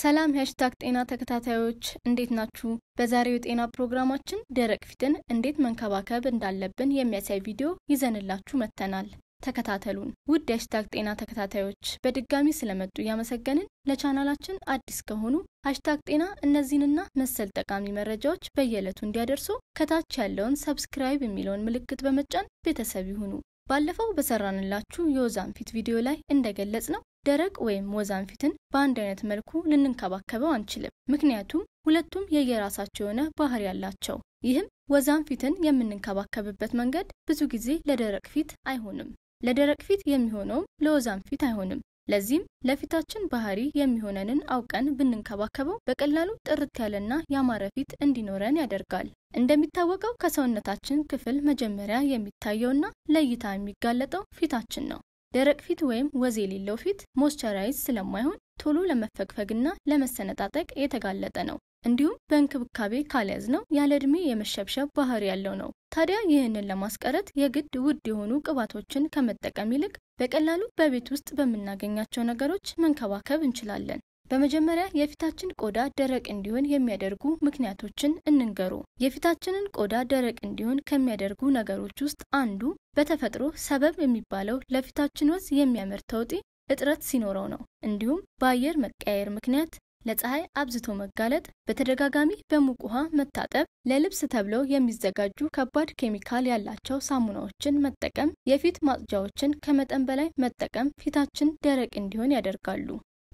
ሰላም ሀሽታግ ጤና ተከታታዮች እንዴት ናችሁ? በዛሬው የጤና ፕሮግራማችን ደረቅ ፊትን እንዴት መንከባከብ እንዳለብን የሚያሳይ ቪዲዮ ይዘንላችሁ መጥተናል። ተከታተሉን። ውድ ሀሽታግ ጤና ተከታታዮች በድጋሚ ስለመጡ እያመሰገንን ለቻናላችን አዲስ ከሆኑ ሀሽታግ ጤና እነዚህንና መሰል ጠቃሚ መረጃዎች በየዕለቱ እንዲያደርሱ ከታች ያለውን ሰብስክራይብ የሚለውን ምልክት በመጫን ቤተሰብ ይሁኑ። ባለፈው በሰራንላችሁ የወዛን ፊት ቪዲዮ ላይ እንደገለጽ ነው ደረቅ ወይም ፊትን በአንድ አይነት መልኩ ልንንከባከበው አንችልም። ምክንያቱም ሁለቱም የየራሳቸው የሆነ ባህሪ ያላቸው። ይህም ፊትን የምንንከባከብበት መንገድ ብዙ ጊዜ ለደረቅ ፊት አይሆንም። ለደረቅ ፊት የሚሆነውም ፊት አይሆንም። ለዚህም ለፊታችን ባህሪ የሚሆነንን አውቀን ብንንከባከበው በቀላሉ ጥርት ያለና ያማረ ፊት እንዲኖረን ያደርጋል። እንደሚታወቀው ከሰውነታችን ክፍል መጀመሪያ የሚታየውና ለእይታ የሚጋለጠው ፊታችን ነው። ደረቅ ፊት ወይም ወዝ የሌለው ፊት ሞስቸራይዝ ስለማይሆን ቶሎ ለመፈግፈግና ለመሰነጣጠቅ የተጋለጠ ነው። እንዲሁም በእንክብካቤ ካልያዝ ነው ያለ ዕድሜ የመሸብሸብ ባህሪ ያለው ነው። ታዲያ ይህንን ለማስቀረት የግድ ውድ የሆኑ ቅባቶችን ከመጠቀም ይልቅ በቀላሉ በቤት ውስጥ በምናገኛቸው ነገሮች መንከባከብ እንችላለን። በመጀመሪያ የፊታችን ቆዳ ደረቅ እንዲሆን የሚያደርጉ ምክንያቶችን እንንገሩ። የፊታችንን ቆዳ ደረቅ እንዲሆን ከሚያደርጉ ነገሮች ውስጥ አንዱ በተፈጥሮ ሰበብ የሚባለው ለፊታችን ወዝ የሚያመር ተውጢ እጥረት ሲኖረው ነው። እንዲሁም በአየር መቀያየር ምክንያት ለፀሐይ አብዝቶ መጋለጥ፣ በተደጋጋሚ በሙቅ ውሃ መታጠብ፣ ለልብስ ተብለው የሚዘጋጁ ከባድ ኬሚካል ያላቸው ሳሙናዎችን መጠቀም፣ የፊት ማጽጃዎችን ከመጠን በላይ መጠቀም ፊታችን ደረቅ እንዲሆን ያደርጋሉ።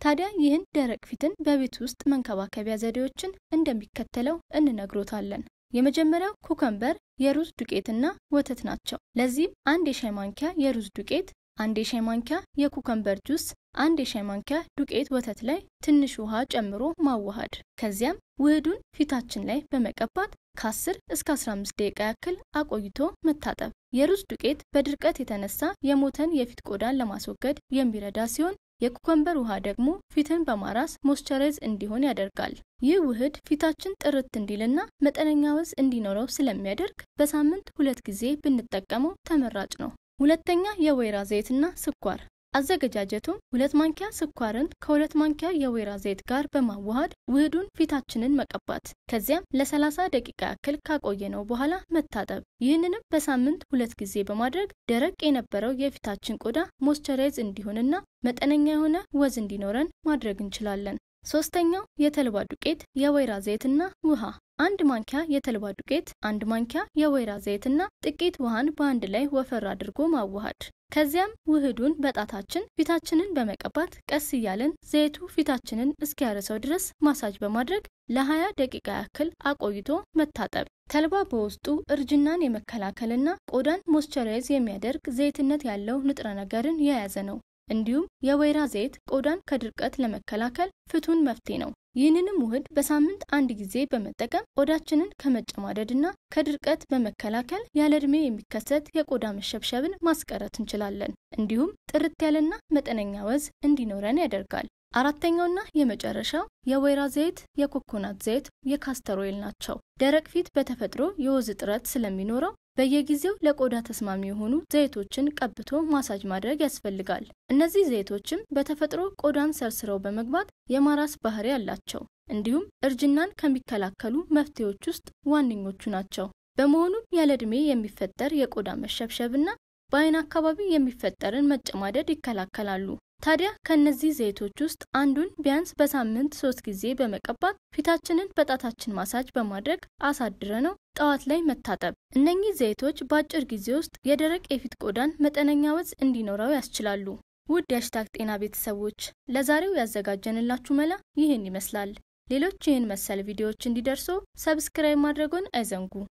ታዲያ ይህን ደረቅ ፊትን በቤት ውስጥ መንከባከቢያ ዘዴዎችን እንደሚከተለው እንነግሮታለን። የመጀመሪያው ኩከምበር፣ የሩዝ ዱቄትና ወተት ናቸው። ለዚህም አንድ የሻይ ማንኪያ የሩዝ ዱቄት፣ አንድ የሻይ ማንኪያ የኩከምበር ጁስ፣ አንድ የሻይ ማንኪያ ዱቄት ወተት ላይ ትንሽ ውሃ ጨምሮ ማዋሃድ። ከዚያም ውህዱን ፊታችን ላይ በመቀባት ከ10 እስከ 15 ደቂቃ ያክል አቆይቶ መታጠብ። የሩዝ ዱቄት በድርቀት የተነሳ የሞተን የፊት ቆዳን ለማስወገድ የሚረዳ ሲሆን የኩከምበር ውሃ ደግሞ ፊትን በማራስ ሞስቸራይዝ እንዲሆን ያደርጋል። ይህ ውህድ ፊታችን ጥርት እንዲልና መጠነኛ ወዝ እንዲኖረው ስለሚያደርግ በሳምንት ሁለት ጊዜ ብንጠቀመው ተመራጭ ነው። ሁለተኛ የወይራ ዘይትና ስኳር አዘገጃጀቱም ሁለት ማንኪያ ስኳርን ከሁለት ማንኪያ የወይራ ዘይት ጋር በማዋሃድ ውህዱን ፊታችንን መቀባት፣ ከዚያም ለ30 ደቂቃ ያክል ካቆየነው በኋላ መታጠብ። ይህንንም በሳምንት ሁለት ጊዜ በማድረግ ደረቅ የነበረው የፊታችን ቆዳ ሞስቸራይዝ እንዲሆንና መጠነኛ የሆነ ወዝ እንዲኖረን ማድረግ እንችላለን። ሶስተኛው የተልባ ዱቄት፣ የወይራ ዘይትና ውሃ አንድ ማንኪያ የተልባ ዱቄት፣ አንድ ማንኪያ የወይራ ዘይትና ጥቂት ውሃን በአንድ ላይ ወፈር አድርጎ ማዋሃድ ከዚያም ውህዱን በጣታችን ፊታችንን በመቀባት ቀስ እያለን ዘይቱ ፊታችንን እስኪያረሰው ድረስ ማሳጅ በማድረግ ለ20 ደቂቃ ያክል አቆይቶ መታጠብ። ተልባ በውስጡ እርጅናን የመከላከልና ቆዳን ሞስቸራይዝ የሚያደርግ ዘይትነት ያለው ንጥረ ነገርን የያዘ ነው። እንዲሁም የወይራ ዘይት ቆዳን ከድርቀት ለመከላከል ፍቱን መፍትሄ ነው። ይህንንም ውህድ በሳምንት አንድ ጊዜ በመጠቀም ቆዳችንን ከመጨማደድና ከድርቀት በመከላከል ያለ እድሜ የሚከሰት የቆዳ መሸብሸብን ማስቀረት እንችላለን። እንዲሁም ጥርት ያለና መጠነኛ ወዝ እንዲኖረን ያደርጋል። አራተኛውና የመጨረሻው የወይራ ዘይት፣ የኮኮናት ዘይት፣ የካስተር ኦይል ናቸው። ደረቅ ፊት በተፈጥሮ የወዝ እጥረት ስለሚኖረው በየጊዜው ለቆዳ ተስማሚ የሆኑ ዘይቶችን ቀብቶ ማሳጅ ማድረግ ያስፈልጋል። እነዚህ ዘይቶችም በተፈጥሮ ቆዳን ሰርስረው በመግባት የማራስ ባህሪ አላቸው። እንዲሁም እርጅናን ከሚከላከሉ መፍትሄዎች ውስጥ ዋነኞቹ ናቸው። በመሆኑም ያለ ዕድሜ የሚፈጠር የቆዳ መሸብሸብና በአይን አካባቢ የሚፈጠርን መጨማደድ ይከላከላሉ። ታዲያ ከእነዚህ ዘይቶች ውስጥ አንዱን ቢያንስ በሳምንት ሶስት ጊዜ በመቀባት ፊታችንን በጣታችን ማሳጅ በማድረግ አሳድረ ነው ጠዋት ላይ መታጠብ። እነኚህ ዘይቶች በአጭር ጊዜ ውስጥ የደረቅ የፊት ቆዳን መጠነኛ ወዝ እንዲኖረው ያስችላሉ። ውድ የሽታክ ጤና ቤተሰቦች ለዛሬው ያዘጋጀንላችሁ መላ ይህን ይመስላል። ሌሎች ይህን መሰል ቪዲዮዎች እንዲደርሱ ሰብስክራይብ ማድረጉን አይዘንጉ።